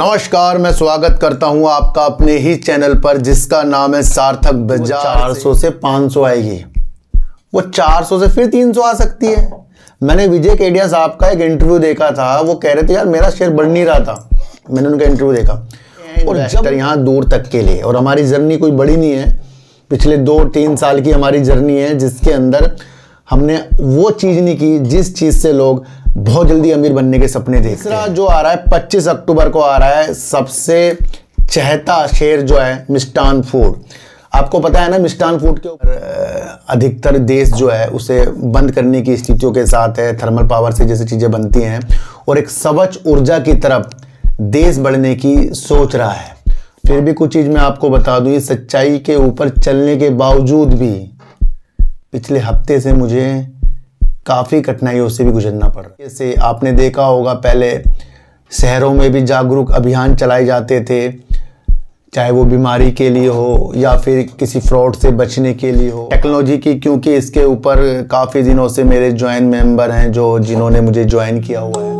नमस्कार मैं स्वागत करता हूं आपका अपने ही चैनल पर जिसका नाम है सार्थक बजा चार सौ से पाँच सौ आएगी वो चार सौ से फिर तीन सौ आ सकती है मैंने विजय केडिया साहब का एक इंटरव्यू देखा था वो कह रहे थे यार मेरा शेयर बढ़ नहीं रहा था मैंने उनका इंटरव्यू देखा और जब यहाँ दूर तक के लिए और हमारी जर्नी कोई बड़ी नहीं है पिछले दो तीन साल की हमारी जर्नी है जिसके अंदर हमने वो चीज़ नहीं की जिस चीज़ से लोग बहुत जल्दी अमीर बनने के सपने देख तीसरा जो आ रहा है पच्चीस अक्टूबर को आ रहा है सबसे चहता शेर जो है मिस्टान फूड आपको पता है ना मिष्टान फूड के ऊपर अधिकतर देश जो है उसे बंद करने की स्थितियों के साथ है थर्मल पावर से जैसी चीज़ें बनती हैं और एक सवच ऊर्जा की तरफ देश बढ़ने की सोच रहा है फिर भी कुछ चीज़ मैं आपको बता दूँ ये सच्चाई के ऊपर चलने के बावजूद भी पिछले हफ्ते से मुझे काफ़ी कठिनाइयों से भी गुजरना पड़ रहा है जैसे आपने देखा होगा पहले शहरों में भी जागरूक अभियान चलाए जाते थे चाहे वो बीमारी के लिए हो या फिर किसी फ्रॉड से बचने के लिए हो टेक्नोलॉजी की क्योंकि इसके ऊपर काफ़ी दिनों से मेरे ज्वाइन मेंबर हैं जो जिन्होंने मुझे ज्वाइन किया हुआ है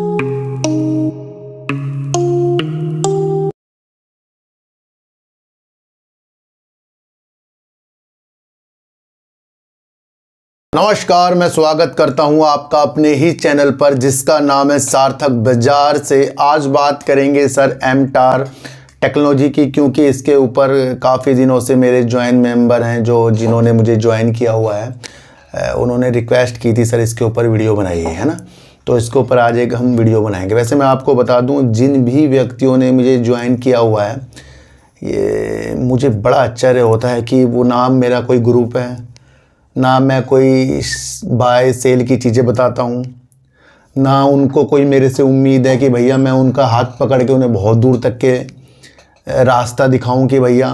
नमस्कार मैं स्वागत करता हूं आपका अपने ही चैनल पर जिसका नाम है सार्थक बाजार से आज बात करेंगे सर एम टार टेक्नोलॉजी की क्योंकि इसके ऊपर काफ़ी दिनों से मेरे ज्वाइन मेंबर हैं जो जिन्होंने मुझे ज्वाइन किया हुआ है उन्होंने रिक्वेस्ट की थी सर इसके ऊपर वीडियो बनाइए है ना तो इसके ऊपर आज एक हम वीडियो बनाएंगे वैसे मैं आपको बता दूँ जिन भी व्यक्तियों ने मुझे ज्वाइन किया हुआ है ये मुझे बड़ा आश्चर्य होता है कि वो नाम मेरा कोई ग्रुप है ना मैं कोई बाय सेल की चीज़ें बताता हूँ ना उनको कोई मेरे से उम्मीद है कि भैया मैं उनका हाथ पकड़ के उन्हें बहुत दूर तक के रास्ता दिखाऊं कि भैया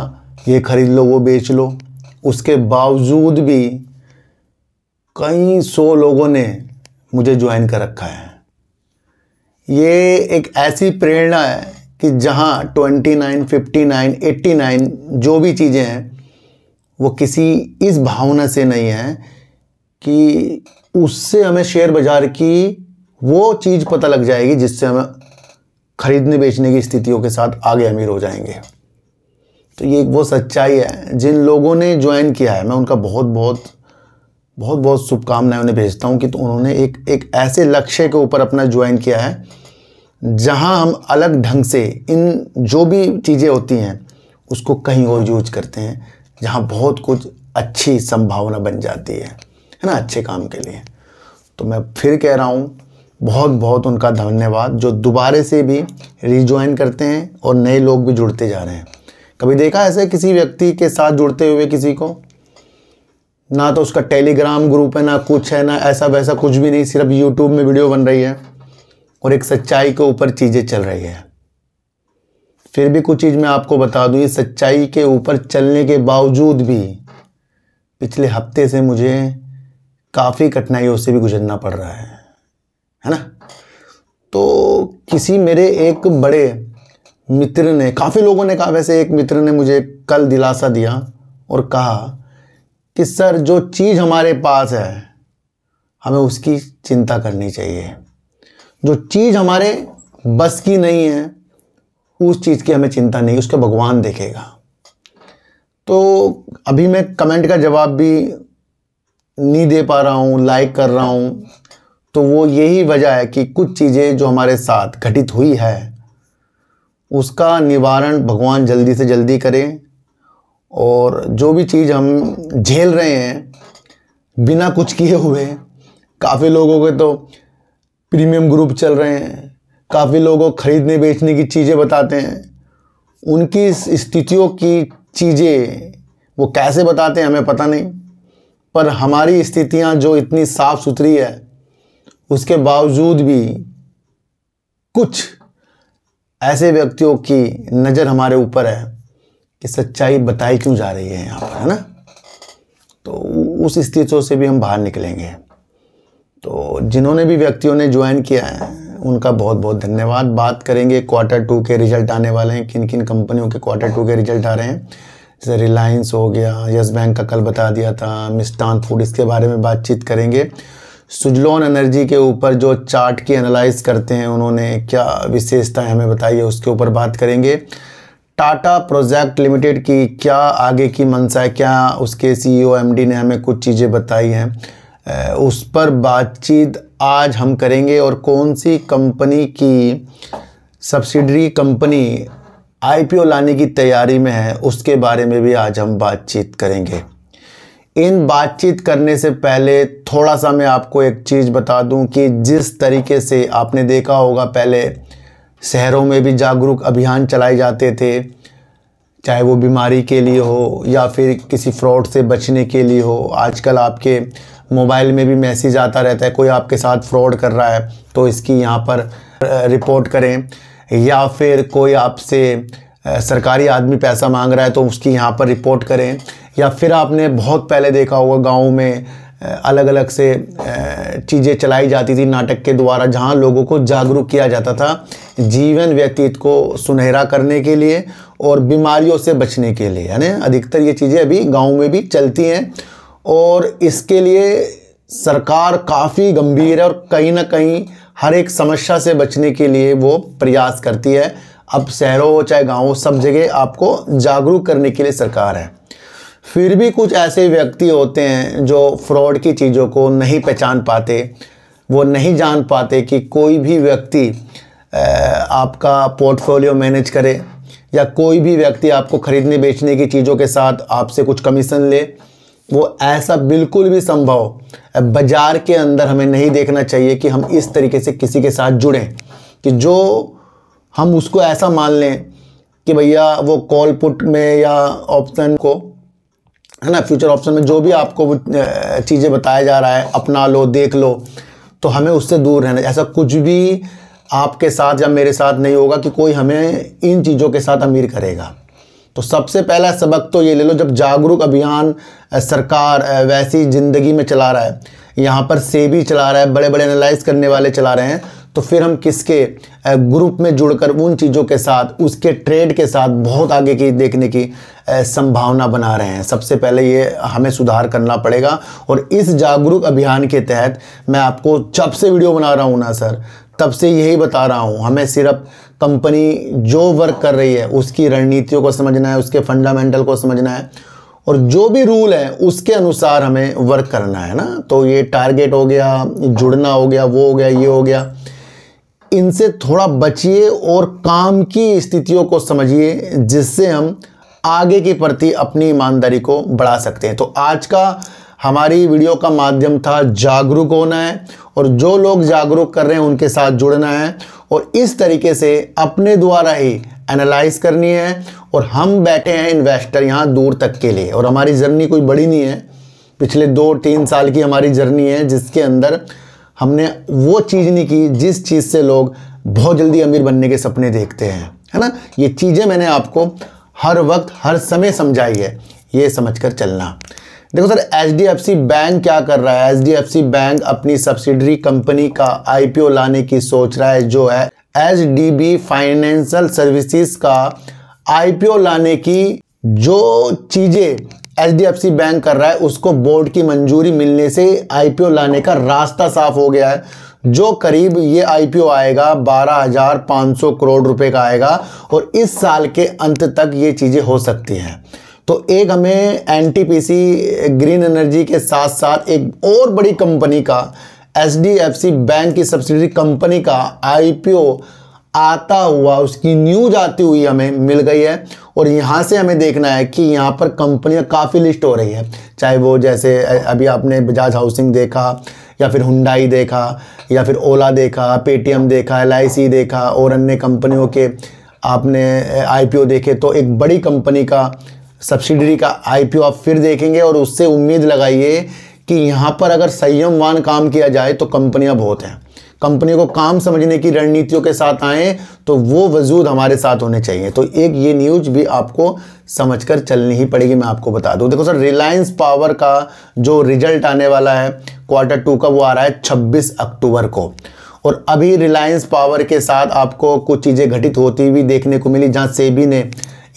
ये ख़रीद लो वो बेच लो उसके बावजूद भी कई सौ लोगों ने मुझे ज्वाइन कर रखा है ये एक ऐसी प्रेरणा है कि जहाँ twenty nine fifty nine eighty nine जो भी चीज़ें हैं वो किसी इस भावना से नहीं है कि उससे हमें शेयर बाज़ार की वो चीज़ पता लग जाएगी जिससे हमें खरीदने बेचने की स्थितियों के साथ आगे अमीर हो जाएंगे तो ये एक वो सच्चाई है जिन लोगों ने ज्वाइन किया है मैं उनका बहुत बहुत बहुत बहुत शुभकामनाएं उन्हें भेजता हूँ कि तो उन्होंने एक एक ऐसे लक्ष्य के ऊपर अपना ज्वाइन किया है जहाँ हम अलग ढंग से इन जो भी चीज़ें होती हैं उसको कहीं और यूज करते हैं जहाँ बहुत कुछ अच्छी संभावना बन जाती है है ना अच्छे काम के लिए तो मैं फिर कह रहा हूँ बहुत बहुत उनका धन्यवाद जो दोबारे से भी रिज्वाइन करते हैं और नए लोग भी जुड़ते जा रहे हैं कभी देखा ऐसे किसी व्यक्ति के साथ जुड़ते हुए किसी को ना तो उसका टेलीग्राम ग्रुप है ना कुछ है ना ऐसा वैसा कुछ भी नहीं सिर्फ यूट्यूब में वीडियो बन रही है और एक सच्चाई के ऊपर चीज़ें चल रही है फिर भी कुछ चीज़ मैं आपको बता दूँ ये सच्चाई के ऊपर चलने के बावजूद भी पिछले हफ्ते से मुझे काफ़ी कठिनाइयों से भी गुजरना पड़ रहा है है ना तो किसी मेरे एक बड़े मित्र ने काफ़ी लोगों ने कहा वैसे एक मित्र ने मुझे कल दिलासा दिया और कहा कि सर जो चीज़ हमारे पास है हमें उसकी चिंता करनी चाहिए जो चीज़ हमारे बस की नहीं है उस चीज़ की हमें चिंता नहीं उसके भगवान देखेगा तो अभी मैं कमेंट का जवाब भी नहीं दे पा रहा हूँ लाइक कर रहा हूँ तो वो यही वजह है कि कुछ चीज़ें जो हमारे साथ घटित हुई है उसका निवारण भगवान जल्दी से जल्दी करें और जो भी चीज़ हम झेल रहे हैं बिना कुछ किए हुए काफ़ी लोगों के तो प्रीमियम ग्रुप चल रहे हैं काफ़ी लोगों को खरीदने बेचने की चीज़ें बताते हैं उनकी स्थितियों की चीज़ें वो कैसे बताते हैं हमें पता नहीं पर हमारी स्थितियां जो इतनी साफ़ सुथरी है उसके बावजूद भी कुछ ऐसे व्यक्तियों की नज़र हमारे ऊपर है कि सच्चाई बताई क्यों जा रही है यहाँ पर है ना तो उस स्थितियों से भी हम बाहर निकलेंगे तो जिन्होंने भी व्यक्तियों ने ज्वाइन किया है उनका बहुत बहुत धन्यवाद बात करेंगे क्वार्टर टू के रिजल्ट आने वाले हैं किन किन कंपनियों के क्वार्टर टू के रिजल्ट आ रहे हैं जैसे रिलायंस हो गया यस बैंक का कल बता दिया था मिस्टान फूड इसके बारे में बातचीत करेंगे सुजलोन एनर्जी के ऊपर जो चार्ट की एनालाइज करते हैं उन्होंने क्या विशेषताएँ हमें बताई है उसके ऊपर बात करेंगे टाटा प्रोजेक्ट लिमिटेड की क्या आगे की मंशा है क्या उसके सीईओ एमडी e ने हमें कुछ चीज़ें बताई हैं उस पर बातचीत आज हम करेंगे और कौन सी कंपनी की सब्सिडरी कंपनी आईपीओ लाने की तैयारी में है उसके बारे में भी आज हम बातचीत करेंगे इन बातचीत करने से पहले थोड़ा सा मैं आपको एक चीज़ बता दूं कि जिस तरीके से आपने देखा होगा पहले शहरों में भी जागरूक अभियान चलाए जाते थे चाहे वो बीमारी के लिए हो या फिर किसी फ्रॉड से बचने के लिए हो आजकल आपके मोबाइल में भी मैसेज आता रहता है कोई आपके साथ फ्रॉड कर रहा है तो इसकी यहाँ पर रिपोर्ट करें या फिर कोई आपसे सरकारी आदमी पैसा मांग रहा है तो उसकी यहाँ पर रिपोर्ट करें या फिर आपने बहुत पहले देखा होगा गाँव में अलग अलग से चीज़ें चलाई जाती थी नाटक के द्वारा जहाँ लोगों को जागरूक किया जाता था जीवन व्यतीत को सुनहरा करने के लिए और बीमारियों से बचने के लिए यानी अधिकतर ये चीज़ें अभी गाँव में भी चलती हैं और इसके लिए सरकार काफ़ी गंभीर है और कहीं ना कहीं हर एक समस्या से बचने के लिए वो प्रयास करती है अब शहरों हो चाहे गाँव सब जगह आपको जागरूक करने के लिए सरकार है फिर भी कुछ ऐसे व्यक्ति होते हैं जो फ्रॉड की चीज़ों को नहीं पहचान पाते वो नहीं जान पाते कि कोई भी व्यक्ति आपका पोर्टफोलियो मैनेज करे या कोई भी व्यक्ति आपको ख़रीदने बेचने की चीज़ों के साथ आपसे कुछ कमीशन ले वो ऐसा बिल्कुल भी संभव बाजार के अंदर हमें नहीं देखना चाहिए कि हम इस तरीके से किसी के साथ जुड़ें कि जो हम उसको ऐसा मान लें कि भैया वो कॉल पुट में या ऑप्शन को है ना फ्यूचर ऑप्शन में जो भी आपको चीज़ें बताया जा रहा है अपना लो देख लो तो हमें उससे दूर रहना ऐसा कुछ भी आपके साथ या मेरे साथ नहीं होगा कि कोई हमें इन चीज़ों के साथ अमीर करेगा तो सबसे पहला सबक तो ये ले लो जब जागरूक अभियान सरकार वैसी ज़िंदगी में चला रहा है यहाँ पर सेबी चला रहा है बड़े बड़े एनालाइज करने वाले चला रहे हैं तो फिर हम किसके ग्रुप में जुड़कर उन चीज़ों के साथ उसके ट्रेड के साथ बहुत आगे की देखने की संभावना बना रहे हैं सबसे पहले ये हमें सुधार करना पड़ेगा और इस जागरूक अभियान के तहत मैं आपको जब से वीडियो बना रहा हूँ ना सर तब से यही बता रहा हूँ हमें सिर्फ कंपनी जो वर्क कर रही है उसकी रणनीतियों को समझना है उसके फंडामेंटल को समझना है और जो भी रूल है उसके अनुसार हमें वर्क करना है ना तो ये टारगेट हो गया जुड़ना हो गया वो हो गया ये हो गया इनसे थोड़ा बचिए और काम की स्थितियों को समझिए जिससे हम आगे के प्रति अपनी ईमानदारी को बढ़ा सकते हैं तो आज का हमारी वीडियो का माध्यम था जागरूक होना है और जो लोग जागरूक कर रहे हैं उनके साथ जुड़ना है और इस तरीके से अपने द्वारा ही एनालाइज करनी है और हम बैठे हैं इन्वेस्टर यहाँ दूर तक के लिए और हमारी जर्नी कोई बड़ी नहीं है पिछले दो तीन साल की हमारी जर्नी है जिसके अंदर हमने वो चीज़ नहीं की जिस चीज़ से लोग बहुत जल्दी अमीर बनने के सपने देखते हैं है ना ये चीज़ें मैंने आपको हर वक्त हर समय समझाई है ये समझ कर चलना देखो सर एच बैंक क्या कर रहा है एच बैंक अपनी सब्सिडरी कंपनी का आईपीओ लाने की सोच रहा है जो है एच फाइनेंशियल सर्विसेज का आईपीओ लाने की जो चीज़ें एच बैंक कर रहा है उसको बोर्ड की मंजूरी मिलने से आईपीओ लाने का रास्ता साफ हो गया है जो करीब ये आईपीओ आएगा 12,500 करोड़ रुपए का आएगा और इस साल के अंत तक ये चीज़ें हो सकती हैं तो एक हमें एन ग्रीन एनर्जी के साथ साथ एक और बड़ी कंपनी का एच बैंक की सब्सिडी कंपनी का आई आता हुआ उसकी न्यूज आती हुई हमें मिल गई है और यहाँ से हमें देखना है कि यहाँ पर कंपनियाँ काफ़ी लिस्ट हो रही है चाहे वो जैसे अभी आपने बजाज हाउसिंग देखा या फिर हुंडाई देखा या फिर ओला देखा पेटीएम देखा एल देखा और अन्य कंपनियों के आपने आई देखे तो एक बड़ी कंपनी का सब्सिडरी का आईपीओ आप फिर देखेंगे और उससे उम्मीद लगाइए कि यहाँ पर अगर संयमवान काम किया जाए तो कंपनियाँ बहुत हैं कंपनी को काम समझने की रणनीतियों के साथ आए तो वो वजूद हमारे साथ होने चाहिए तो एक ये न्यूज भी आपको समझकर चलनी ही पड़ेगी मैं आपको बता दूं देखो सर रिलायंस पावर का जो रिजल्ट आने वाला है क्वार्टर टू का वो आ रहा है 26 अक्टूबर को और अभी रिलायंस पावर के साथ आपको कुछ चीज़ें घटित होती हुई देखने को मिली जहाँ सेबी ने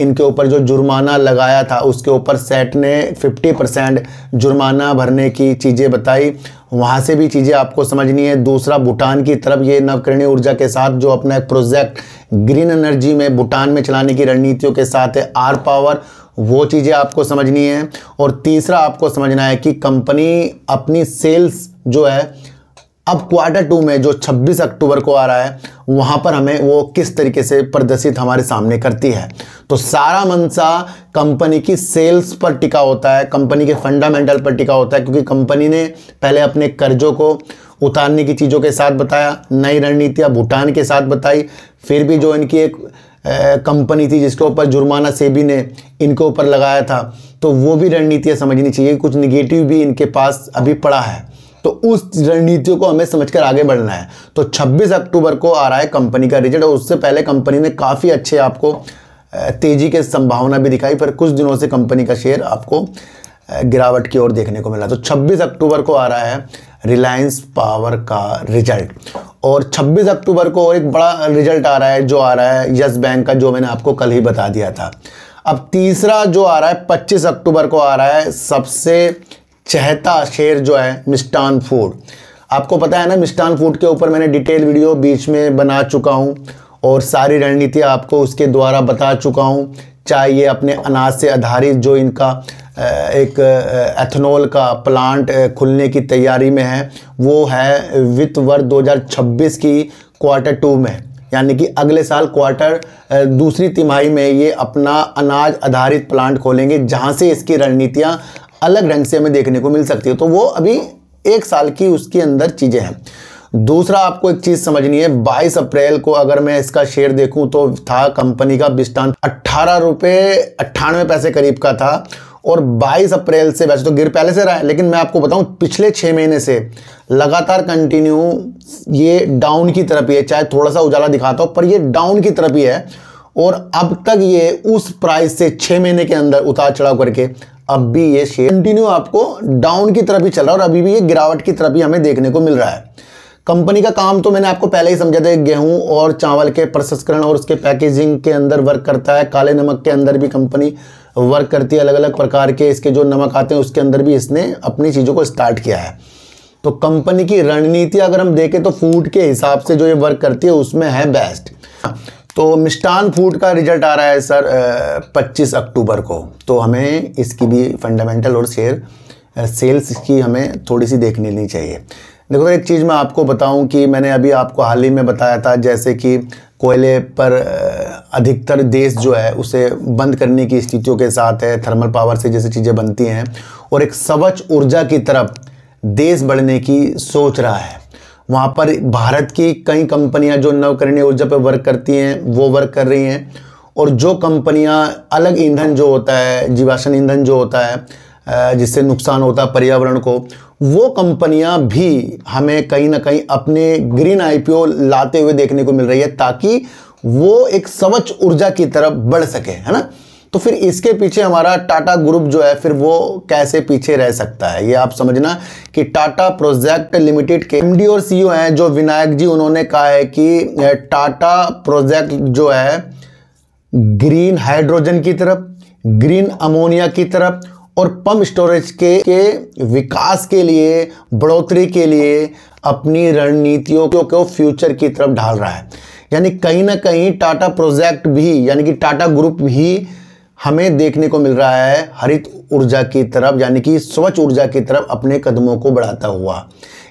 इनके ऊपर जो जुर्माना लगाया था उसके ऊपर सेट ने 50 परसेंट जुर्माना भरने की चीज़ें बताई वहाँ से भी चीज़ें आपको समझनी है दूसरा भूटान की तरफ ये नवकरणीय ऊर्जा के साथ जो अपना एक प्रोजेक्ट ग्रीन एनर्जी में भूटान में चलाने की रणनीतियों के साथ है आर पावर वो चीज़ें आपको समझनी है और तीसरा आपको समझना है कि कंपनी अपनी सेल्स जो है अब क्वार्टर टू में जो 26 अक्टूबर को आ रहा है वहाँ पर हमें वो किस तरीके से प्रदर्शित हमारे सामने करती है तो सारा मनसा कंपनी की सेल्स पर टिका होता है कंपनी के फंडामेंटल पर टिका होता है क्योंकि कंपनी ने पहले अपने कर्जों को उतारने की चीज़ों के साथ बताया नई रणनीतियाँ भूटान के साथ बताई फिर भी जो इनकी एक कंपनी थी जिसके ऊपर जुर्माना सेबी ने इनके ऊपर लगाया था तो वो भी रणनीतियाँ समझनी चाहिए कुछ निगेटिव भी इनके पास अभी पड़ा है तो उस रणनीतियों को हमें समझकर आगे बढ़ना है तो 26 अक्टूबर को आ रहा है कंपनी का रिजल्ट और उससे पहले कंपनी ने काफ़ी अच्छे आपको तेज़ी के संभावना भी दिखाई पर कुछ दिनों से कंपनी का शेयर आपको गिरावट की ओर देखने को मिला तो 26 अक्टूबर को आ रहा है रिलायंस पावर का रिजल्ट और 26 अक्टूबर को और एक बड़ा रिजल्ट आ रहा है जो आ रहा है यस बैंक का जो मैंने आपको कल ही बता दिया था अब तीसरा जो आ रहा है 25 अक्टूबर को आ रहा है सबसे चहता शेर जो है मिस्टान फूड आपको पता है ना मिस्टान फूड के ऊपर मैंने डिटेल वीडियो बीच में बना चुका हूँ और सारी रणनीति आपको उसके द्वारा बता चुका हूँ चाहे ये अपने अनाज से आधारित जो इनका एक एथनॉल का प्लांट खुलने की तैयारी में है वो है वित्त वर्ष 2026 की क्वार्टर टू में यानी कि अगले साल क्वार्टर दूसरी तिमाही में ये अपना अनाज आधारित प्लांट खोलेंगे जहाँ से इसकी रणनीतियाँ अलग ढंग से हमें देखने को मिल सकती है तो वो अभी एक साल की उसके अंदर चीज़ें हैं दूसरा आपको एक चीज़ समझनी है बाईस अप्रैल को अगर मैं इसका शेयर देखूं तो था कंपनी का बिस्टान अट्ठारह रुपए अट्ठानवे पैसे करीब का था और 22 अप्रैल से वैसे तो गिर पहले से रहा है लेकिन मैं आपको बताऊं पिछले छः महीने से लगातार कंटिन्यू ये डाउन की तरफ ही है चाहे थोड़ा सा उजाला दिखाता हो पर ये डाउन की तरफ ही है और अब तक ये उस प्राइस से छः महीने के अंदर उतार चढ़ाव करके अब भी ये शेयर कंटिन्यू आपको डाउन की तरफ ही चल रहा है और अभी भी ये गिरावट की तरफ ही हमें देखने को मिल रहा है कंपनी का काम तो मैंने आपको पहले ही समझा था गेहूं और चावल के प्रसंस्करण और उसके पैकेजिंग के अंदर वर्क करता है काले नमक के अंदर भी कंपनी वर्क करती है अलग अलग प्रकार के इसके जो नमक आते हैं उसके अंदर भी इसने अपनी चीज़ों को स्टार्ट किया है तो कंपनी की रणनीति अगर हम देखें तो फूड के हिसाब से जो ये वर्क करती है उसमें है बेस्ट तो मिष्टान फूड का रिजल्ट आ रहा है सर 25 अक्टूबर को तो हमें इसकी भी फंडामेंटल और शेयर सेल्स की हमें थोड़ी सी देख लेनी चाहिए देखो एक चीज़ मैं आपको बताऊं कि मैंने अभी आपको हाल ही में बताया था जैसे कि कोयले पर अधिकतर देश जो है उसे बंद करने की स्थितियों के साथ है थर्मल पावर से जैसे चीज़ें बनती हैं और एक स्वच्छ ऊर्जा की तरफ देश बढ़ने की सोच रहा है वहाँ पर भारत की कई कंपनियाँ जो नवकरणीय ऊर्जा पर वर्क करती हैं वो वर्क कर रही हैं और जो कंपनियाँ अलग ईंधन जो होता है जीवाश्म ईंधन जो होता है जिससे नुकसान होता है पर्यावरण को वो कंपनियाँ भी हमें कहीं ना कहीं अपने ग्रीन आईपीओ लाते हुए देखने को मिल रही है ताकि वो एक स्वच्छ ऊर्जा की तरफ बढ़ सके है ना तो फिर इसके पीछे हमारा टाटा ग्रुप जो है फिर वो कैसे पीछे रह सकता है ये आप समझना कि टाटा प्रोजेक्ट लिमिटेड के एमडी और सीईओ हैं जो विनायक जी उन्होंने कहा है कि टाटा प्रोजेक्ट जो है ग्रीन हाइड्रोजन की तरफ ग्रीन अमोनिया की तरफ और पम्प स्टोरेज के, के विकास के लिए बढ़ोतरी के लिए अपनी रणनीतियों को फ्यूचर की तरफ ढाल रहा है यानी कहीं ना कहीं टाटा प्रोजेक्ट भी यानी कि टाटा ग्रुप भी हमें देखने को मिल रहा है हरित ऊर्जा की तरफ यानी कि स्वच्छ ऊर्जा की तरफ अपने कदमों को बढ़ाता हुआ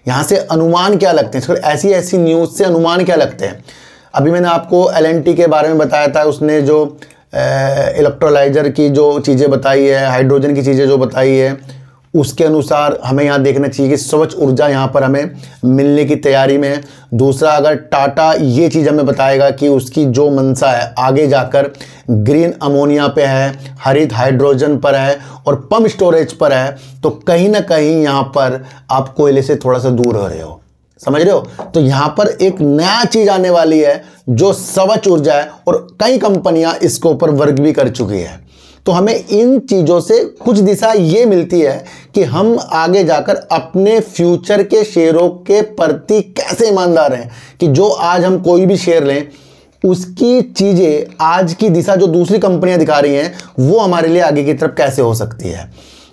यहाँ से अनुमान क्या लगते हैं ऐसी ऐसी न्यूज़ से अनुमान क्या लगते हैं अभी मैंने आपको एल के बारे में बताया था उसने जो इलेक्ट्रोलाइजर की जो चीज़ें बताई है हाइड्रोजन की चीज़ें जो बताई है उसके अनुसार हमें यहाँ देखना चाहिए कि स्वच्छ ऊर्जा यहाँ पर हमें मिलने की तैयारी में है दूसरा अगर टाटा ये चीज़ हमें बताएगा कि उसकी जो मंशा है आगे जाकर ग्रीन अमोनिया पे है हरित हाइड्रोजन पर है और पम्प स्टोरेज पर है तो कहीं ना कहीं यहाँ पर आप कोयले से थोड़ा सा दूर हो रहे हो समझ रहे हो तो यहाँ पर एक नया चीज़ आने वाली है जो स्वच्छ ऊर्जा है और कई कंपनियां इसके ऊपर वर्क भी कर चुकी है तो हमें इन चीज़ों से कुछ दिशा ये मिलती है कि हम आगे जाकर अपने फ्यूचर के शेयरों के प्रति कैसे ईमानदार हैं कि जो आज हम कोई भी शेयर लें उसकी चीज़ें आज की दिशा जो दूसरी कंपनियां दिखा रही हैं वो हमारे लिए आगे की तरफ कैसे हो सकती है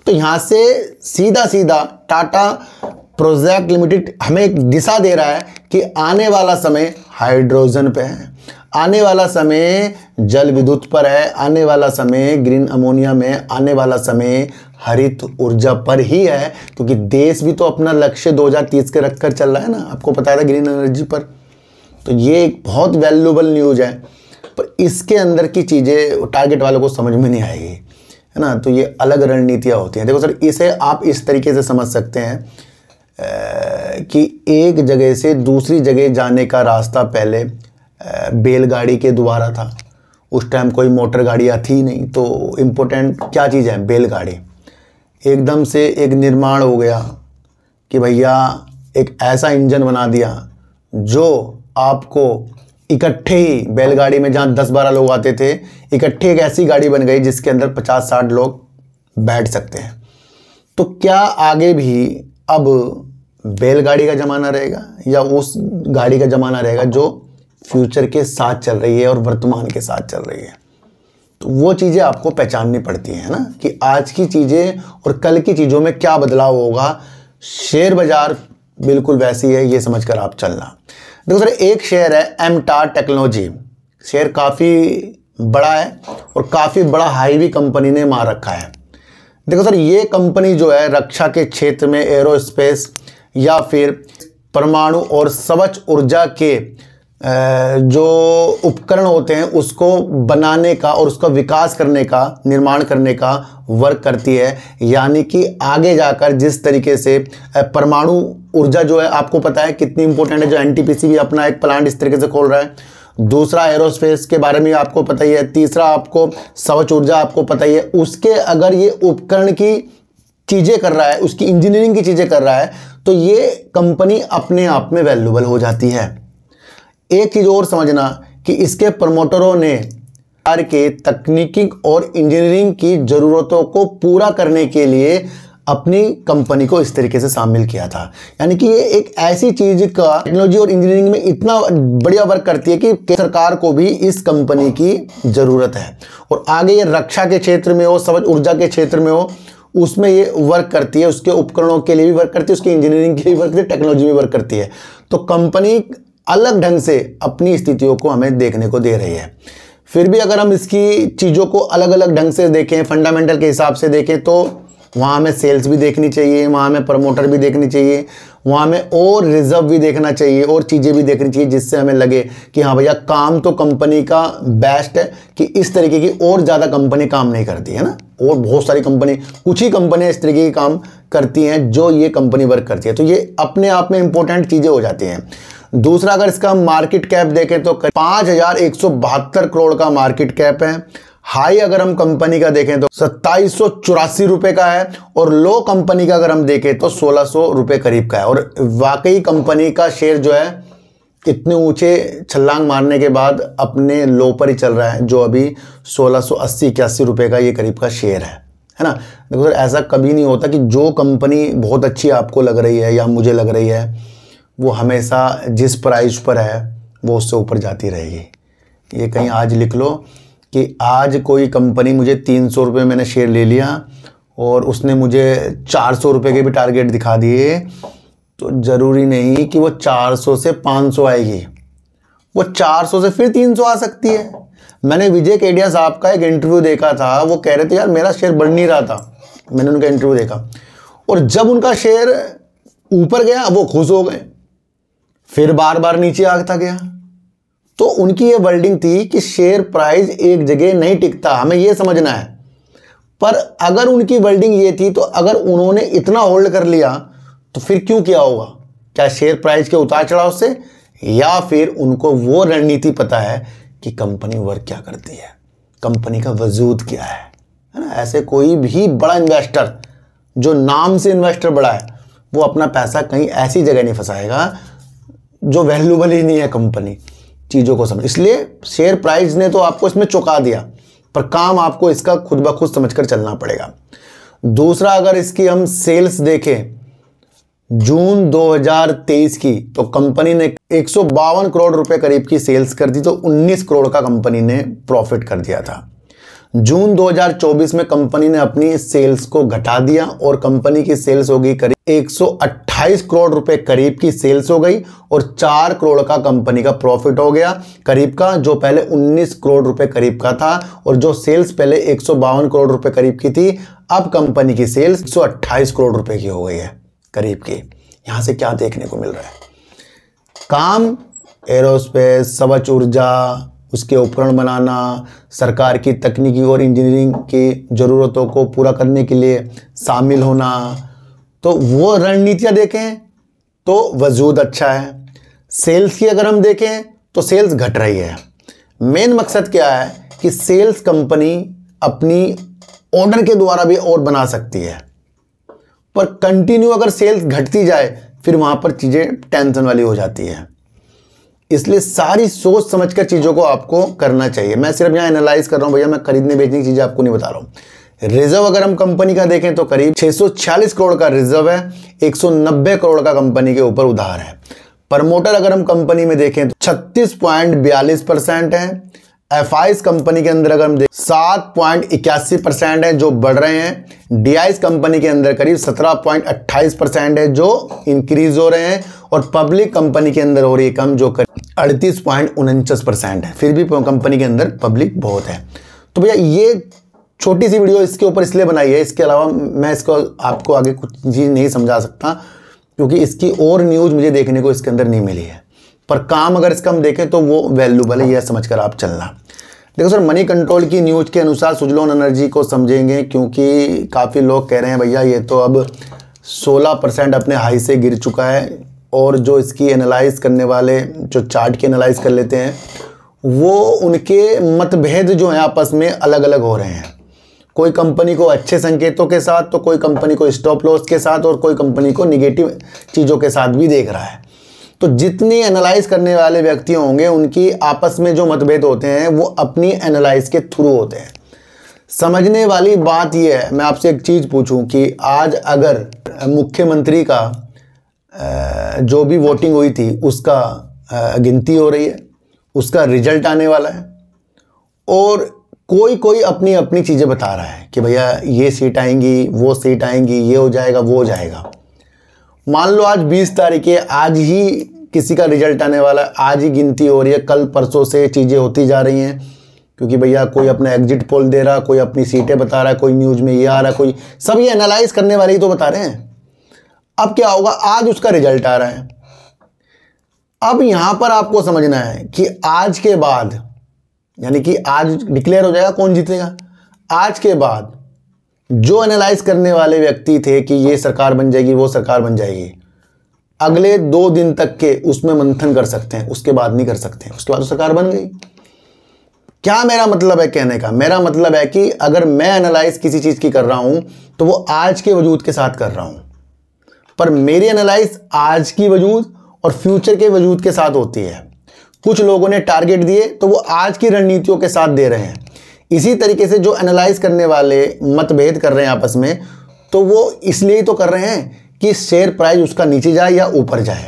तो यहाँ से सीधा सीधा टाटा प्रोजेक्ट लिमिटेड हमें एक दिशा दे रहा है कि आने वाला समय हाइड्रोजन पे है आने वाला समय जल विद्युत पर है आने वाला समय ग्रीन अमोनिया में आने वाला समय हरित ऊर्जा पर ही है क्योंकि देश भी तो अपना लक्ष्य 2030 के रखकर चल रहा है ना आपको पता था ग्रीन एनर्जी पर तो ये एक बहुत वैल्यूबल न्यूज़ है पर तो इसके अंदर की चीज़ें टारगेट वालों को समझ में नहीं आएगी है ना तो ये अलग रणनीतियाँ होती हैं देखो सर इसे आप इस तरीके से समझ सकते हैं कि एक जगह से दूसरी जगह जाने का रास्ता पहले बैलगाड़ी के द्वारा था उस टाइम कोई मोटर गाड़ियाँ थी नहीं तो इम्पोर्टेंट क्या चीज़ है बैलगाड़ी एकदम से एक निर्माण हो गया कि भैया एक ऐसा इंजन बना दिया जो आपको इकट्ठे ही बैलगाड़ी में जहाँ दस बारह लोग आते थे इकट्ठे एक ऐसी गाड़ी बन गई जिसके अंदर पचास साठ लोग बैठ सकते हैं तो क्या आगे भी अब बैलगाड़ी का ज़माना रहेगा या उस गाड़ी का ज़माना रहेगा जो फ्यूचर के साथ चल रही है और वर्तमान के साथ चल रही है तो वो चीज़ें आपको पहचाननी पड़ती हैं ना कि आज की चीज़ें और कल की चीज़ों में क्या बदलाव होगा शेयर बाज़ार बिल्कुल वैसी है ये समझ कर आप चलना देखो सर एक शेयर है एम टेक्नोलॉजी शेयर काफ़ी बड़ा है और काफ़ी बड़ा हाई भी कंपनी ने मार रखा है देखो सर ये कंपनी जो है रक्षा के क्षेत्र में एरोस्पेस या फिर परमाणु और स्वच्छ ऊर्जा के जो उपकरण होते हैं उसको बनाने का और उसका विकास करने का निर्माण करने का वर्क करती है यानी कि आगे जाकर जिस तरीके से परमाणु ऊर्जा जो है आपको पता है कितनी इंपॉर्टेंट है जो एनटीपीसी भी अपना एक प्लांट इस तरीके से खोल रहा है दूसरा एरोस्पेस के बारे में आपको पता ही है तीसरा आपको सवच ऊर्जा आपको पता ही है उसके अगर ये उपकरण की चीज़ें कर रहा है उसकी इंजीनियरिंग की चीज़ें कर रहा है तो ये कंपनी अपने आप में वैल्यूबल हो जाती है एक चीज़ और समझना कि इसके प्रमोटरों ने कार के तकनीकी और इंजीनियरिंग की ज़रूरतों को पूरा करने के लिए अपनी कंपनी को इस तरीके से शामिल किया था यानी कि ये एक ऐसी चीज़ का टेक्नोलॉजी और इंजीनियरिंग में इतना बढ़िया वर्क करती है कि सरकार को भी इस कंपनी की ज़रूरत है और आगे ये रक्षा के क्षेत्र में हो सबज ऊर्जा के क्षेत्र में हो उसमें ये वर्क करती है उसके उपकरणों के लिए भी वर्क करती है उसकी इंजीनियरिंग के लिए वर्क करती है टेक्नोलॉजी में वर्क करती है तो कंपनी अलग ढंग से अपनी स्थितियों को हमें देखने को दे रही है फिर भी अगर हम इसकी चीज़ों को अलग अलग ढंग से देखें फंडामेंटल के हिसाब से देखें तो वहाँ हमें सेल्स भी देखनी चाहिए वहाँ हमें प्रमोटर भी देखनी चाहिए वहाँ हमें और रिजर्व भी देखना चाहिए और चीज़ें भी देखनी चाहिए जिससे हमें लगे कि हाँ भैया काम तो कंपनी का बेस्ट है कि इस तरीके की और ज़्यादा कंपनी काम नहीं करती है ना और बहुत सारी कंपनी कुछ ही कंपनियाँ इस तरीके की काम करती हैं जो ये कंपनी वर्क करती है तो ये अपने आप में इंपॉर्टेंट चीज़ें हो जाती हैं दूसरा अगर इसका हम मार्केट कैप देखें तो पांच हजार एक सौ बहत्तर करोड़ का मार्केट कैप है हाई अगर हम कंपनी का देखें तो सत्ताईस सौ चौरासी रुपए का है और लो कंपनी का अगर हम देखें तो सोलह सौ रुपए करीब का है और वाकई कंपनी का शेयर जो है इतने ऊंचे छलांग मारने के बाद अपने लो पर ही चल रहा है जो अभी सोलह सौ अस्सी इक्यासी रुपये का ये करीब का शेयर है है ना देखो सर ऐसा कभी नहीं होता कि जो कंपनी बहुत अच्छी आपको लग रही है या मुझे लग रही है वो हमेशा जिस प्राइस पर है वो उससे ऊपर जाती रहेगी ये कहीं हाँ। आज लिख लो कि आज कोई कंपनी मुझे तीन सौ रुपये मैंने शेयर ले लिया और उसने मुझे चार सौ रुपये के भी टारगेट दिखा दिए तो ज़रूरी नहीं कि वो चार सौ से पाँच सौ आएगी वो चार सौ से फिर तीन सौ आ सकती है मैंने विजय केडिया साहब का एक इंटरव्यू देखा था वो कह रहे थे यार मेरा शेयर बढ़ नहीं रहा था मैंने उनका इंटरव्यू देखा और जब उनका शेयर ऊपर गया वो खुश हो गए फिर बार बार नीचे आता गया तो उनकी ये वर्डिंग थी कि शेयर प्राइस एक जगह नहीं टिकता हमें ये समझना है पर अगर उनकी वर्डिंग ये थी तो अगर उन्होंने इतना होल्ड कर लिया तो फिर क्यों किया होगा क्या शेयर प्राइस के उतार चढ़ाव से या फिर उनको वो रणनीति पता है कि कंपनी वर्क क्या करती है कंपनी का वजूद क्या है है ना ऐसे कोई भी बड़ा इन्वेस्टर जो नाम से इन्वेस्टर बड़ा है वो अपना पैसा कहीं ऐसी जगह नहीं फंसाएगा जो वैल्यूबल ही नहीं है कंपनी चीज़ों को समझ इसलिए शेयर प्राइस ने तो आपको इसमें चुका दिया पर काम आपको इसका खुद ब खुद समझ चलना पड़ेगा दूसरा अगर इसकी हम सेल्स देखें जून 2023 की तो कंपनी ने एक करोड़ रुपए करीब की सेल्स कर दी तो 19 करोड़ का कंपनी ने प्रॉफिट कर दिया था जून 2024 में कंपनी ने अपनी सेल्स को घटा दिया और कंपनी की सेल्स हो गई करीब 128 करोड़ रुपए करीब की सेल्स हो गई और 4 करोड़ का कंपनी का प्रॉफिट हो गया करीब का जो पहले 19 करोड़ रुपए करीब का था और जो सेल्स पहले एक करोड़ रुपए करीब की थी अब कंपनी की सेल्स 128 करोड़ रुपए की हो गई है करीब की यहां से क्या देखने को मिल रहा है काम एरोस्पेस स्वच्छ ऊर्जा उसके उपकरण बनाना सरकार की तकनीकी और इंजीनियरिंग की ज़रूरतों को पूरा करने के लिए शामिल होना तो वो रणनीतियाँ देखें तो वजूद अच्छा है सेल्स की अगर हम देखें तो सेल्स घट रही है मेन मकसद क्या है कि सेल्स कंपनी अपनी ऑर्डर के द्वारा भी और बना सकती है पर कंटिन्यू अगर सेल्स घटती जाए फिर वहाँ पर चीज़ें टेंशन वाली हो जाती है इसलिए सारी सोच समझ कर चीज़ों को आपको करना चाहिए मैं सिर्फ यहाँ एनालाइज कर रहा हूँ भैया मैं खरीदने बेचने की चीज़ें आपको नहीं बता रहा हूँ रिजर्व अगर हम कंपनी का देखें तो करीब 640 करोड़ का रिजर्व है 190 करोड़ का कंपनी के ऊपर उधार है प्रमोटर अगर हम कंपनी में देखें तो छत्तीस परसेंट है एफ कंपनी के अंदर अगर हम देख सात पॉइंट इक्यासी परसेंट है जो बढ़ रहे हैं डी कंपनी के अंदर करीब सत्रह पॉइंट अट्ठाईस परसेंट है जो इंक्रीज हो रहे हैं और पब्लिक कंपनी के अंदर हो रही है कम जो करीब अड़तीस पॉइंट उनचास परसेंट है फिर भी कंपनी के अंदर पब्लिक बहुत है तो भैया ये छोटी सी वीडियो इसके ऊपर इसलिए बनाई है इसके अलावा मैं इसको आपको आगे कुछ चीज़ नहीं समझा सकता क्योंकि इसकी और न्यूज़ मुझे देखने को इसके अंदर नहीं मिली है पर काम अगर इसका हम देखें तो वो वैल्यूबल है यह समझ कर आप चलना देखो सर मनी कंट्रोल की न्यूज़ के अनुसार सुजलोन एनर्जी को समझेंगे क्योंकि काफ़ी लोग कह रहे हैं भैया ये तो अब 16 परसेंट अपने हाई से गिर चुका है और जो इसकी एनालाइज करने वाले जो चार्ट की एनालाइज कर लेते हैं वो उनके मतभेद जो हैं आपस में अलग अलग हो रहे हैं कोई कंपनी को अच्छे संकेतों के साथ तो कोई कंपनी को स्टॉप लॉस के साथ और कोई कंपनी को निगेटिव चीज़ों के साथ भी देख रहा है तो जितने एनालाइज करने वाले व्यक्ति होंगे उनकी आपस में जो मतभेद होते हैं वो अपनी एनालाइज के थ्रू होते हैं समझने वाली बात यह है मैं आपसे एक चीज़ पूछूं कि आज अगर मुख्यमंत्री का जो भी वोटिंग हुई थी उसका गिनती हो रही है उसका रिजल्ट आने वाला है और कोई कोई अपनी अपनी चीज़ें बता रहा है कि भैया ये सीट आएंगी वो सीट आएंगी ये हो जाएगा वो हो जाएगा मान लो आज बीस तारीख है आज ही किसी का रिजल्ट आने वाला है आज ही गिनती हो रही है कल परसों से चीज़ें होती जा रही हैं क्योंकि भैया कोई अपना एग्जिट पोल दे रहा कोई अपनी सीटें बता रहा है कोई न्यूज़ में ये आ रहा है कोई सब ये एनालाइज करने वाले ही तो बता रहे हैं अब क्या होगा आज उसका रिजल्ट आ रहा है अब यहाँ पर आपको समझना है कि आज के बाद यानी कि आज डिक्लेयर हो जाएगा कौन जीतेगा आज के बाद जो एनालाइज करने वाले व्यक्ति थे कि ये सरकार बन जाएगी वो सरकार बन जाएगी अगले दो दिन तक के उसमें मंथन कर सकते हैं उसके बाद नहीं कर सकते उसके बाद तो सरकार बन गई क्या मेरा मतलब है कहने का मेरा मतलब है कि अगर मैं एनालाइज किसी चीज़ की कर रहा हूं तो वो आज के वजूद के साथ कर रहा हूं पर मेरी एनालाइज आज की वजूद और फ्यूचर के वजूद के साथ होती है कुछ लोगों ने टारगेट दिए तो वो आज की रणनीतियों के साथ दे रहे हैं इसी तरीके से जो एनालाइज करने वाले मतभेद कर रहे हैं आपस में तो वो इसलिए ही तो कर रहे हैं कि शेयर प्राइस उसका नीचे जाए या ऊपर जाए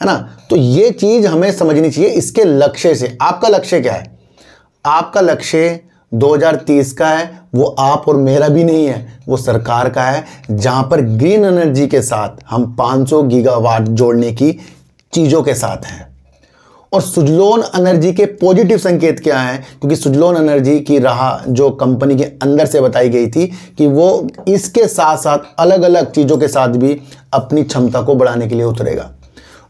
है ना तो ये चीज़ हमें समझनी चाहिए इसके लक्ष्य से आपका लक्ष्य क्या है आपका लक्ष्य 2030 का है वो आप और मेरा भी नहीं है वो सरकार का है जहां पर ग्रीन एनर्जी के साथ हम 500 गीगावाट जोड़ने की चीज़ों के साथ हैं और सुजलोन एनर्जी के पॉजिटिव संकेत क्या हैं क्योंकि सुजलोन एनर्जी की राह जो कंपनी के अंदर से बताई गई थी कि वो इसके साथ साथ अलग अलग चीज़ों के साथ भी अपनी क्षमता को बढ़ाने के लिए उतरेगा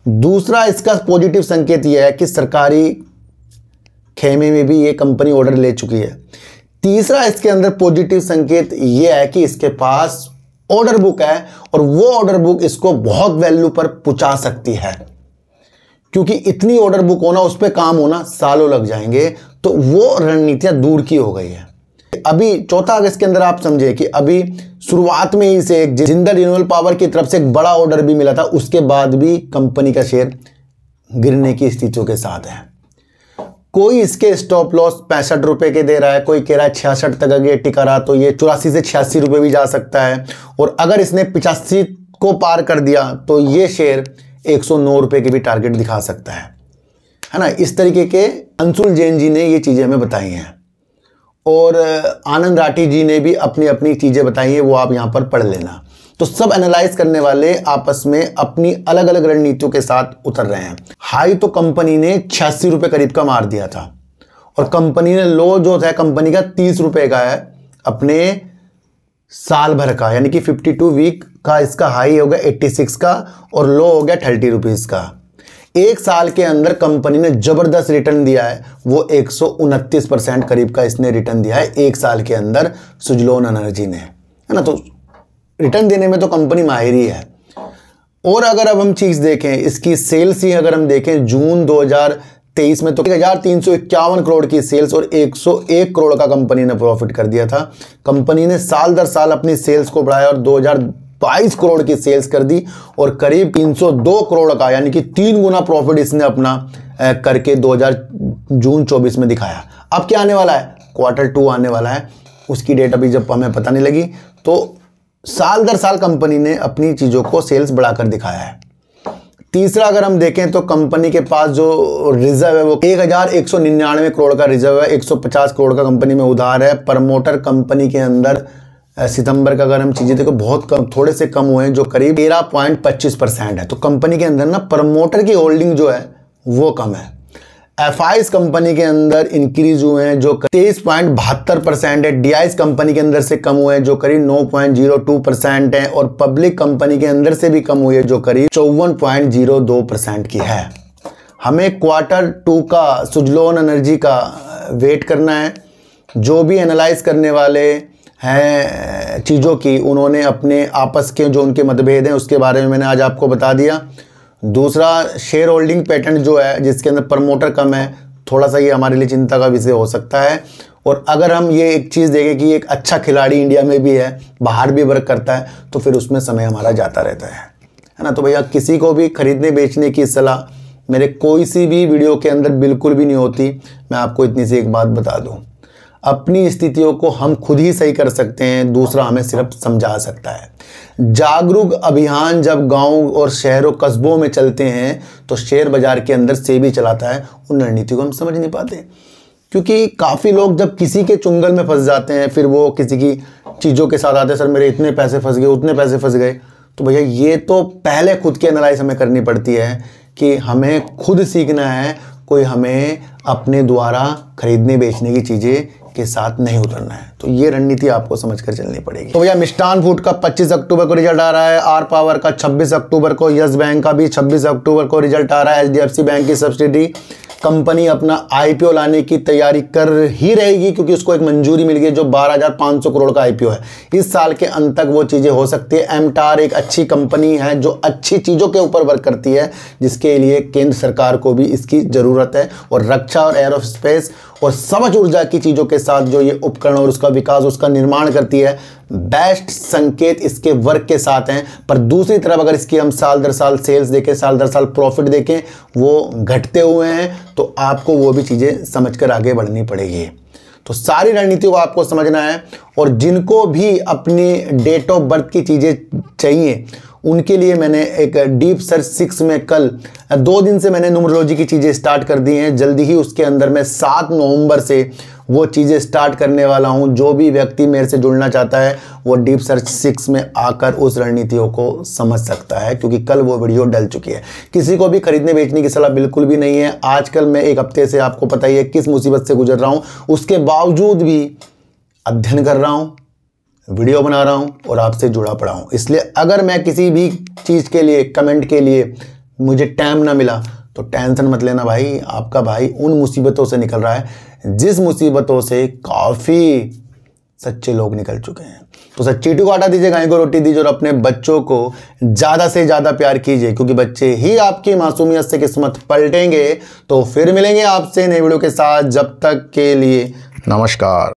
दूसरा इसका पॉजिटिव संकेत यह है कि सरकारी खेमे में भी ये कंपनी ऑर्डर ले चुकी है तीसरा इसके अंदर पॉजिटिव संकेत यह है कि इसके पास ऑर्डर बुक है और वो ऑर्डर बुक इसको बहुत वैल्यू पर पहुंचा सकती है क्योंकि इतनी ऑर्डर बुक होना उस पर काम होना सालों लग जाएंगे तो वो रणनीतियां दूर की हो गई है अभी चौथा अगस्त के अंदर आप समझे कि अभी शुरुआत में ही से एक जिंदल रिन्यूअल पावर की तरफ से एक बड़ा ऑर्डर भी मिला था उसके बाद भी कंपनी का शेयर गिरने की स्थितियों के साथ है कोई इसके स्टॉप लॉस पैंसठ रुपए के दे रहा है कोई कह रहा है छियासठ तक अगर टिका रहा तो ये चौरासी से छियासी रुपए भी जा सकता है और अगर इसने पिचासी को पार कर दिया तो ये शेयर एक सौ के भी टारगेट दिखा सकता है है ना इस तरीके के अंशुल जैन जी ने ये चीज़ें हमें बताई हैं और आनंद राठी जी ने भी अपनी अपनी चीज़ें बताई हैं वो आप यहाँ पर पढ़ लेना तो सब एनालाइज करने वाले आपस में अपनी अलग अलग रणनीतियों के साथ उतर रहे हैं हाई तो कंपनी ने छियासी रुपये करीब का मार दिया था और कंपनी ने लो जो था कंपनी का तीस रुपये का है अपने साल भर का यानी कि 52 वीक का इसका हाई हो गया 86 का और लो हो गया थर्टी रुपीज़ का एक साल के अंदर कंपनी ने ज़बरदस्त रिटर्न दिया है वो एक परसेंट करीब का इसने रिटर्न दिया है एक साल के अंदर सुजलोन एनर्जी ने है ना तो रिटर्न देने में तो कंपनी माहिर ही है और अगर अब हम चीज़ देखें इसकी सेल्स ही अगर हम देखें जून 2000 तेईस में तो एक हजार तीन सौ इक्यावन करोड़ की सेल्स और एक सौ एक करोड़ का कंपनी ने प्रॉफिट कर दिया था कंपनी ने साल दर साल अपनी सेल्स को बढ़ाया और दो हजार बाईस करोड़ की सेल्स कर दी और करीब तीन सौ दो करोड़ का यानी कि तीन गुना प्रॉफिट इसने अपना करके दो हजार जून चौबीस में दिखाया अब क्या आने वाला है क्वार्टर टू आने वाला है उसकी डेट अभी जब हमें पता नहीं लगी तो साल दर साल कंपनी ने अपनी चीज़ों को सेल्स बढ़ाकर दिखाया है तीसरा अगर हम देखें तो कंपनी के पास जो रिजर्व है वो एक हजार एक सौ निन्यानवे करोड़ का रिजर्व है एक सौ पचास करोड़ का कंपनी में उधार है प्रमोटर कंपनी के अंदर सितंबर का अगर हम चीज़ें देखो बहुत कम थोड़े से कम हुए हैं जो करीब तेरह पॉइंट पच्चीस परसेंट है तो कंपनी के अंदर ना प्रमोटर की होल्डिंग जो है वो कम है एफ कंपनी के अंदर इंक्रीज हुए हैं जो तेईस पॉइंट बहत्तर परसेंट है डी कंपनी के अंदर से कम हुए हैं जो करीब नौ पॉइंट जीरो टू परसेंट है और पब्लिक कंपनी के अंदर से भी कम हुई है जो करीब चौवन पॉइंट जीरो दो परसेंट की है हमें क्वार्टर टू का सुजलोन एनर्जी का वेट करना है जो भी एनालाइज करने वाले हैं चीज़ों की उन्होंने अपने आपस के जो उनके मतभेद हैं उसके बारे में मैंने आज आपको बता दिया दूसरा शेयर होल्डिंग पैटर्न जो है जिसके अंदर प्रमोटर कम है थोड़ा सा ये हमारे लिए चिंता का विषय हो सकता है और अगर हम ये एक चीज़ देखें कि एक अच्छा खिलाड़ी इंडिया में भी है बाहर भी वर्क करता है तो फिर उसमें समय हमारा जाता रहता है है ना तो भैया किसी को भी ख़रीदने बेचने की सलाह मेरे कोई सी भी वीडियो के अंदर बिल्कुल भी नहीं होती मैं आपको इतनी सी एक बात बता दूँ अपनी स्थितियों को हम खुद ही सही कर सकते हैं दूसरा हमें सिर्फ समझा सकता है जागरूक अभियान जब गांव और शहरों कस्बों में चलते हैं तो शेयर बाजार के अंदर से भी चलाता है उन रणनीति को हम समझ नहीं पाते क्योंकि काफ़ी लोग जब किसी के चुंगल में फंस जाते हैं फिर वो किसी की चीज़ों के साथ आते हैं सर मेरे इतने पैसे फंस गए उतने पैसे फंस गए तो भैया ये तो पहले खुद की एनालाइज हमें करनी पड़ती है कि हमें खुद सीखना है कोई हमें अपने द्वारा खरीदने बेचने की चीज़ें के साथ नहीं उतरना है तो ये रणनीति आपको समझ कर चलनी पड़ेगी तो भैया मिष्टान फूड का 25 अक्टूबर को रिजल्ट आ रहा है आर पावर का 26 अक्टूबर को यस बैंक का भी 26 अक्टूबर को रिजल्ट आ रहा है एच बैंक की सब्सिडी कंपनी अपना आईपीओ लाने की तैयारी कर ही रहेगी क्योंकि उसको एक मंजूरी मिल गई जो 12,500 करोड़ का आईपीओ है इस साल के अंत तक वो चीज़ें हो सकती है एमटार एक अच्छी कंपनी है जो अच्छी चीज़ों के ऊपर वर्क करती है जिसके लिए केंद्र सरकार को भी इसकी ज़रूरत है और रक्षा और एरोस्पेस और समझ ऊर्जा की चीज़ों के साथ जो ये उपकरण और उसका विकास उसका निर्माण करती है बेस्ट संकेत इसके वर्क के साथ हैं पर दूसरी तरफ अगर इसकी हम साल दर साल सेल्स देखें साल दर साल प्रॉफिट देखें वो घटते हुए हैं तो आपको वो भी चीज़ें समझ आगे बढ़नी पड़ेगी तो सारी रणनीति को आपको समझना है और जिनको भी अपनी डेट ऑफ बर्थ की चीज़ें चाहिए उनके लिए मैंने एक डीप सर्च सिक्स में कल दो दिन से मैंने न्यूमरोलॉजी की चीज़ें स्टार्ट कर दी हैं जल्दी ही उसके अंदर मैं सात नवंबर से वो चीज़ें स्टार्ट करने वाला हूँ जो भी व्यक्ति मेरे से जुड़ना चाहता है वो डीप सर्च सिक्स में आकर उस रणनीतियों को समझ सकता है क्योंकि कल वो वीडियो डल चुकी है किसी को भी खरीदने बेचने की सलाह बिल्कुल भी नहीं है आजकल मैं एक हफ्ते से आपको पता ही है किस मुसीबत से गुजर रहा हूँ उसके बावजूद भी अध्ययन कर रहा हूँ वीडियो बना रहा हूँ और आपसे जुड़ा पड़ा हूँ इसलिए अगर मैं किसी भी चीज़ के लिए कमेंट के लिए मुझे टाइम ना मिला तो टेंशन मत लेना भाई आपका भाई उन मुसीबतों से निकल रहा है जिस मुसीबतों से काफ़ी सच्चे लोग निकल चुके हैं तो सर चीटू को आटा दीजिए गाय को रोटी दीजिए और अपने बच्चों को ज़्यादा से ज़्यादा प्यार कीजिए क्योंकि बच्चे ही आपकी मासूमियत से किस्मत पलटेंगे तो फिर मिलेंगे आपसे नए वीडियो के साथ जब तक के लिए नमस्कार